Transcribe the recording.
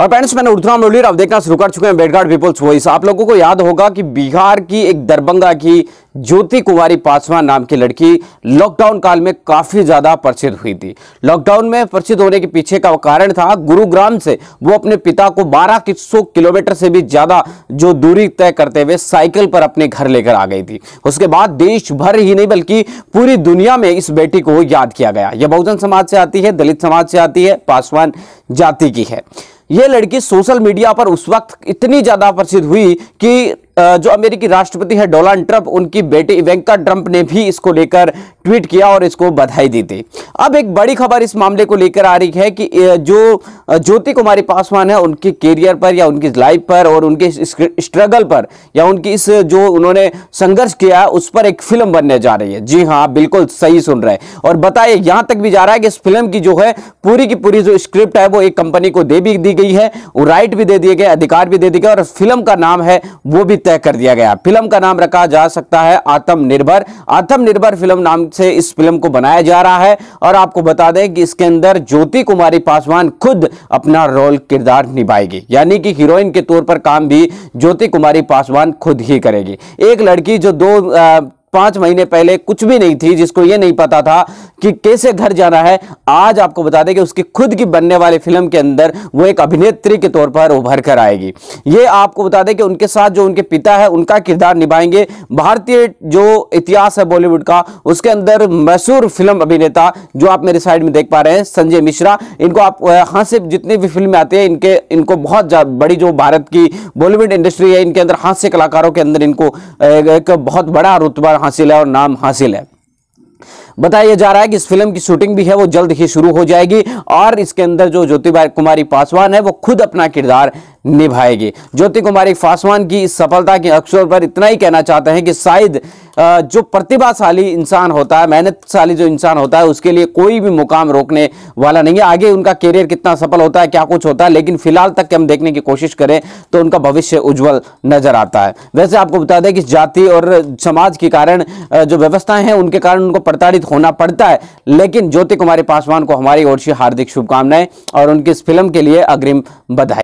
और फ्रेंड्स मैंने उर्धराम लोलियर अब देखना शुरू कर चुके हैं बेडगार्ड पीपल्स वॉइस आप लोगों को याद होगा कि बिहार की एक दरभंगा की ज्योति कुमारी पासवान नाम की लड़की लॉकडाउन काल में काफी ज्यादा प्रसिद्ध हुई थी लॉकडाउन में प्रसिद्ध होने के पीछे का कारण था गुरुग्राम से वो अपने पिता को 1200 किलोमीटर से भी ज्यादा जो दूरी तय करते हुए साइकिल पर अपने घर लेकर आ गई थी उसके बाद देश भर ही नहीं बल्कि पूरी दुनिया में इस बेटी को याद किया गया यह बहुजन समाज से आती है दलित समाज से आती है पासवान जाति की है ये लड़की सोशल मीडिया पर उस वक्त इतनी ज़्यादा प्रसिद्ध हुई कि जो अमेरिकी राष्ट्रपति है डोनाल्ड ट्रंप उनकी बेटी इवेंका ट्रंप ने भी इसको लेकर ट्वीट किया और इसको बधाई दी थी अब एक बड़ी खबर इस मामले को लेकर आ रही है कि जो ज्योति कुमारी पासवान है उनके कैरियर पर या उनकी लाइफ पर और उनके स्ट्रगल पर या उनकी इस जो उन्होंने संघर्ष किया उस पर एक फिल्म बनने जा रही है जी हाँ बिल्कुल सही सुन रहे हैं और बताए यहाँ तक भी जा रहा है कि इस फिल्म की जो है पूरी की पूरी जो स्क्रिप्ट है वो एक कंपनी को दे भी दी गई है राइट भी दे दिए गए अधिकार भी दे दिए गए और फिल्म का नाम है वो भी तय कर दिया गया फिल्म का नाम रखा जा सकता है आत्मनिर्भर आत्मनिर्भर फिल्म नाम से इस फिल्म को बनाया जा रहा है और आपको बता दें कि इसके अंदर ज्योति कुमारी पासवान खुद अपना रोल किरदार निभाएगी यानी कि हीरोइन के तौर पर काम भी ज्योति कुमारी पासवान खुद ही करेगी एक लड़की जो दो आ, पांच महीने पहले कुछ भी नहीं थी जिसको ये नहीं पता था कि कैसे घर जाना है आज आपको बता दें कि उसकी खुद की बनने वाली फिल्म के अंदर वो एक अभिनेत्री के तौर पर उभर कर आएगी ये आपको बता दें कि उनके साथ जो उनके पिता है उनका किरदार निभाएंगे भारतीय जो इतिहास है बॉलीवुड का उसके अंदर मशहूर फिल्म अभिनेता जो आप मेरे साइड में देख पा रहे हैं संजय मिश्रा इनको आप हाँ से जितनी भी फिल्में आती है इनके इनको बहुत बड़ी जो भारत की बॉलीवुड इंडस्ट्री है इनके अंदर हास्य कलाकारों के अंदर इनको एक बहुत बड़ा रुतबा हासिल है और नाम हासिल है बताया जा रहा है कि इस फिल्म की शूटिंग भी है वो जल्द ही शुरू हो जाएगी और इसके अंदर जो ज्योतिबा कुमारी पासवान है वो खुद अपना किरदार निभाएगी ज्योति कुमारी पासवान की इस सफलता के अक्षर पर इतना ही कहना चाहते हैं कि शायद जो प्रतिभाशाली इंसान होता है मेहनतशाली जो इंसान होता है उसके लिए कोई भी मुकाम रोकने वाला नहीं है आगे उनका करियर कितना सफल होता है क्या कुछ होता है लेकिन फिलहाल तक हम देखने की कोशिश करें तो उनका भविष्य उज्जवल नजर आता है वैसे आपको बता दें कि जाति और समाज के कारण जो व्यवस्थाएं हैं उनके कारण उनको प्रताड़ित होना पड़ता है लेकिन ज्योति कुमारी पासवान को हमारी ओर से हार्दिक शुभकामनाएं और उनकी इस फिल्म के लिए अग्रिम बधाई